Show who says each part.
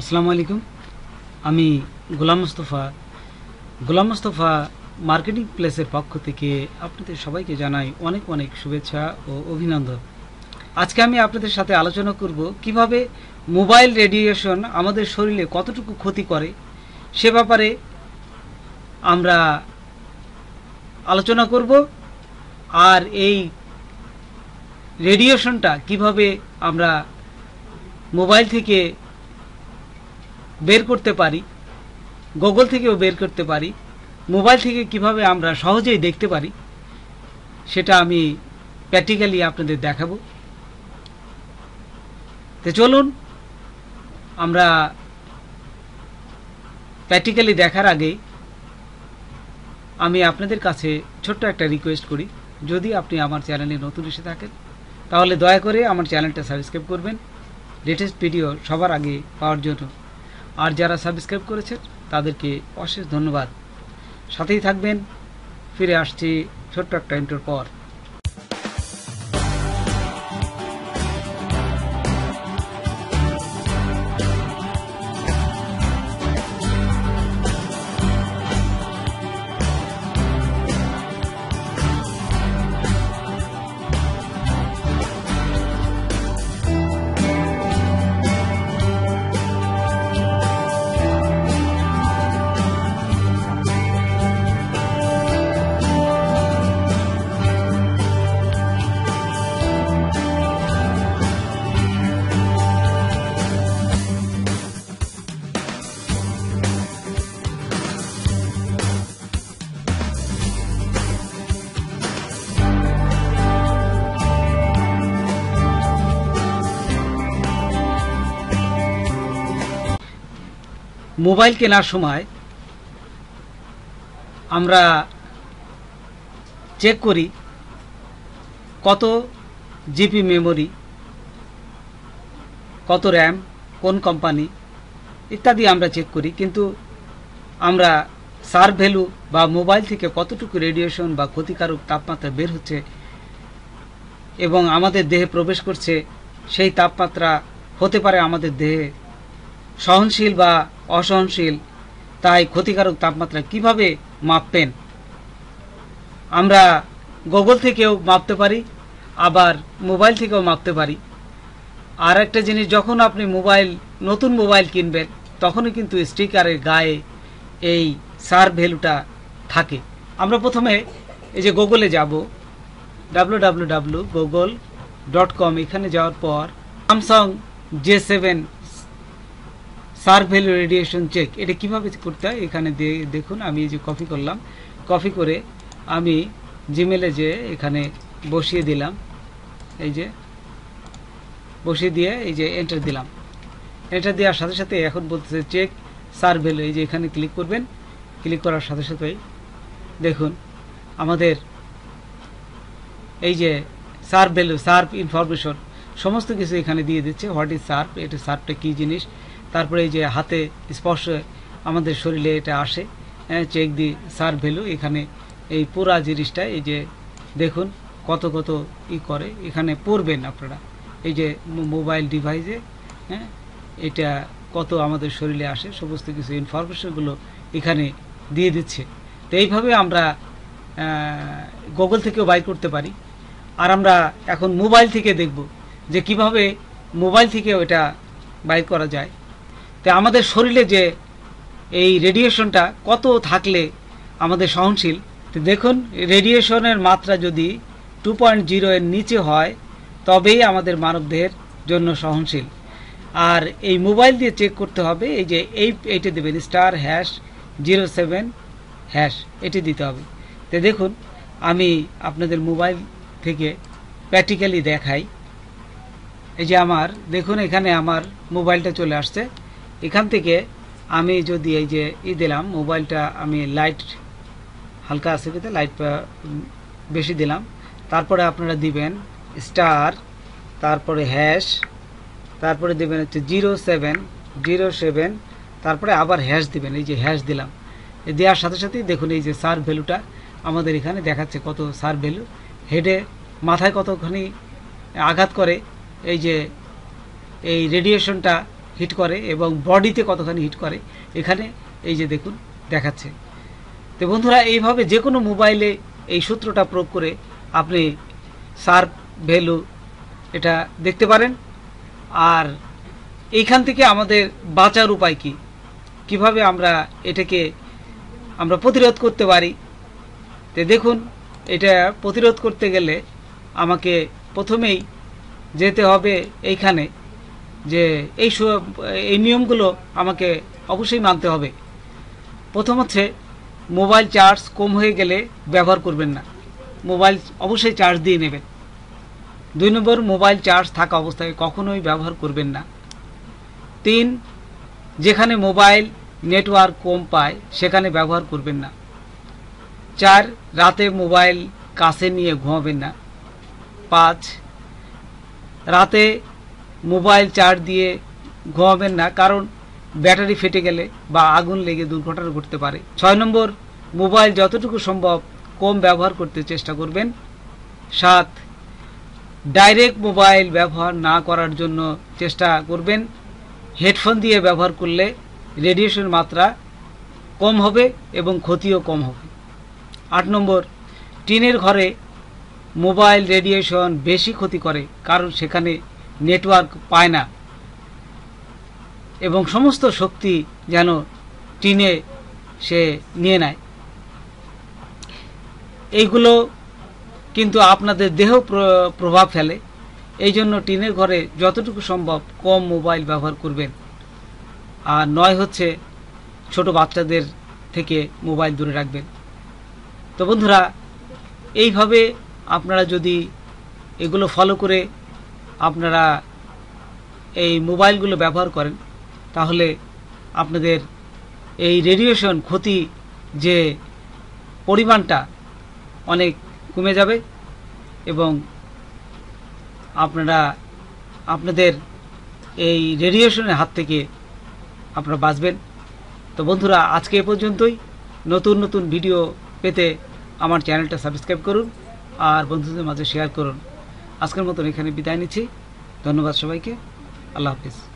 Speaker 1: আসসালামু আলাইকুম আমি গোলাম মুস্তফা গোলাম মুস্তফা মার্কেটিং প্লেসের পক্ষ থেকে আপনাদের সবাইকে জানাই অনেক অনেক শুভেচ্ছা ও অভিনন্দন আজকে আমি আপনাদের সাথে আলোচনা করব কিভাবে মোবাইল রেডিয়েশন আমাদের শরীরে কতটুকু ক্ষতি করে সে ব্যাপারে আমরা আলোচনা করব আর এই রেডিয়েশনটা কিভাবে আমরা মোবাইল থেকে বের করতে পারি গুগল থেকেও বের করতে পারি মোবাইল থেকে কিভাবে আমরা সহজেই দেখতে পারি সেটা আমি প্র্যাকটিক্যালি আপনাদের দেখাবো তো চলুন আমরা প্র্যাকটিক্যালি দেখার আগেই আমি আপনাদের কাছে ছোট্ট একটা রিকোয়েস্ট করি যদি আপনি আমার চ্যানেলে নতুন এসে থাকেন তাহলে দয়া করে আমার চ্যানেলটা সাবস্ক্রাইব করবেন লেটেস্ট ভিডিও সবার আগে পাওয়ার জন্য আর যারা সাবস্ক্রাইব করেছেন তাদেরকে অশেষ ধন্যবাদ সাথেই থাকবেন ফিরে আসছি ছোট্ট একটা ইন্টার পর মোবাইল কেনার সময় আমরা চেক করি কত জিপি মেমোরি কত র্যাম কোন কোম্পানি ইত্যাদি আমরা চেক করি কিন্তু আমরা সার ভ্যালু বা মোবাইল থেকে কতটুকু রেডিয়েশন বা ক্ষতিকারক তাপমাত্রা বের হচ্ছে এবং আমাদের দেহে প্রবেশ করছে সেই তাপমাত্রা হতে পারে আমাদের দেহে সহনশীল বা অসহনশীল তাই ক্ষতিকারক তাপমাত্রা কিভাবে মাপতেন আমরা গুগল থেকেও মাপতে পারি আবার মোবাইল থেকেও মাপতে পারি আর একটা জিনিস যখন আপনি মোবাইল নতুন মোবাইল কিনবেন তখনই কিন্তু স্টিকারের গায়ে এই সার ভ্যালুটা থাকে আমরা প্রথমে এই যে গুগলে যাব W W W Google dot com এখানে যাওয়ার পর Samsung J seven SAR value radiation check এটা কিভাবে করতে হয় এখানে দেখুন আমি এই যে কপি করলাম কপি করে আমি জিমেলে যে এখানে বসিয়ে দিলাম এই যে বসিয়ে দিয়ে এই যে এন্টার দিলাম এন্টার দেওয়ার সাথে সাথে এখন বলতেছে চেক সার ভ্যালু এই যে এখানে ক্লিক করবেন ক্লিক করার সাথে সাথেই দেখুন আমাদের এই যে সার্ভ ভ্যালু সার্ভ ইনফরমেশন সমস্ত কিছু এখানে দিয়ে দিচ্ছে হোয়াট ইজ সার্ভ এটা সার্ভটা কী জিনিস তারপরে এই যে হাতে স্পর্শ আমাদের শরীরে এটা আসে চেক দি সার ভ্যালু এখানে এই পুরা জিনিসটা এই যে দেখুন কত কত ই করে এখানে পড়বেন আপনারা এই যে মোবাইল ডিভাইসে হ্যাঁ এটা কত আমাদের শরীরে আসে সমস্ত কিছু ইনফরমেশনগুলো এখানে দিয়ে দিচ্ছে তো এইভাবে আমরা গুগল থেকেও বাই করতে পারি আর আমরা এখন মোবাইল থেকে দেখব যে কিভাবে মোবাইল থেকেও এটা বাই করা যায় তে আমাদের শরীরে যে এই রেডিয়েশনটা কত থাকলে আমাদের সহনশীল তো দেখুন রেডিয়েশনের মাত্রা যদি টু পয়েন্ট জিরো এর নিচে হয় তবেই আমাদের মানবদের জন্য সহনশীল আর এই মোবাইল দিয়ে চেক করতে হবে এই যে এই এটি দেবেন star hash zero seven hash এটি দিতে হবে তো দেখুন আমি আপনাদের মোবাইল থেকে প্র্যাকটিক্যালি দেখাই এই যে আমার দেখুন এখানে আমার মোবাইলটা চলে আসছে এখান থেকে আমি যদি এই যে ই দিলাম মোবাইলটা আমি লাইট হালকা আছে কিন্তু লাইট বেশি দিলাম তারপরে আপনারা দিবেন স্টার তারপরে হ্যাশ তারপরে দেবেন হচ্ছে জিরো সেভেন জিরো সেভেন তারপরে আবার হ্যাশ দিবেন এই যে হ্যাশ দিলাম দেওয়ার সাথে সাথেই দেখুন এই যে সার ভ্যালুটা আমাদের এখানে দেখাচ্ছে কত সার ভ্যালু হেডে মাথায় কতখানি আঘাত করে এই যে এই রেডিয়েশনটা হিট করে এবং বডিতে কতখানি হিট করে এখানে এই যে দেখুন দেখাচ্ছে তো বন্ধুরা এইভাবে যে কোনো মোবাইলে এই সূত্রটা প্রয়োগ করে আপনি সার্ভ ভ্যালু এটা দেখতে পারেন আর এইখান থেকে আমাদের বাঁচার উপায় কি কিভাবে আমরা এটাকে আমরা প্রতিরোধ করতে পারি তো দেখুন এটা প্রতিরোধ করতে গেলে আমাকে প্রথমেই যেতে হবে এইখানে যে এই এই নিয়মগুলো আমাকে অবশ্যই মানতে হবে প্রথম হচ্ছে মোবাইল চার্জ কম হয়ে গেলে ব্যবহার করবেন না মোবাইল অবশ্যই চার্জ দিয়ে নেবেন দুই নম্বর মোবাইল চার্জ থাকা অবস্থায় কখনোই ব্যবহার করবেন না তিন যেখানে মোবাইল নেটওয়ার্ক কম পায় সেখানে ব্যবহার করবেন না চার রাতে মোবাইল কাছে নিয়ে ঘুমাবেন না পাঁচ রাতে মোবাইল চার্জ দিয়ে ঘুমাবেন না কারণ ব্যাটারি ফেটে গেলে বা আগুন লেগে দুর্ঘটনা ঘটতে পারে ছয় নম্বর মোবাইল যতটুকু সম্ভব কম ব্যবহার করতে চেষ্টা করবেন সাত ডাইরেক্ট মোবাইল ব্যবহার না করার জন্য চেষ্টা করবেন হেডফোন দিয়ে ব্যবহার করলে রেডিয়েশনের মাত্রা কম হবে এবং ক্ষতিও কম হবে আট নম্বর টিনের ঘরে মোবাইল রেডিয়েশন বেশি ক্ষতি করে কারণ সেখানে নেটওয়ার্ক পায় না এবং সমস্ত শক্তি যেন টিনে সে নিয়ে নেয় এইগুলো কিন্তু আপনাদের দেহ প্রভাব ফেলে এই জন্য টিনের ঘরে যতটুকু সম্ভব কম মোবাইল ব্যবহার করবেন আর নয় হচ্ছে ছোট বাচ্চাদের থেকে মোবাইল দূরে রাখবেন তো বন্ধুরা এইভাবে আপনারা যদি এগুলো ফলো করে আপনারা এই মোবাইলগুলো ব্যবহার করেন তাহলে আপনাদের এই রেডিয়েশন ক্ষতি যে পরিমাণটা অনেক কমে যাবে এবং আপনারা আপনাদের এই রেডিয়েশনের হাত থেকে আপনারা বাঁচবেন তো বন্ধুরা আজকে এ পর্যন্তই নতুন নতুন ভিডিও পেতে আমার চ্যানেলটা সাবস্ক্রাইব করুন আর বন্ধুদের মাঝে শেয়ার করুন আজকের মতন এখানে বিদায় নিচ্ছি ধন্যবাদ সবাইকে আল্লাহ হাফিজ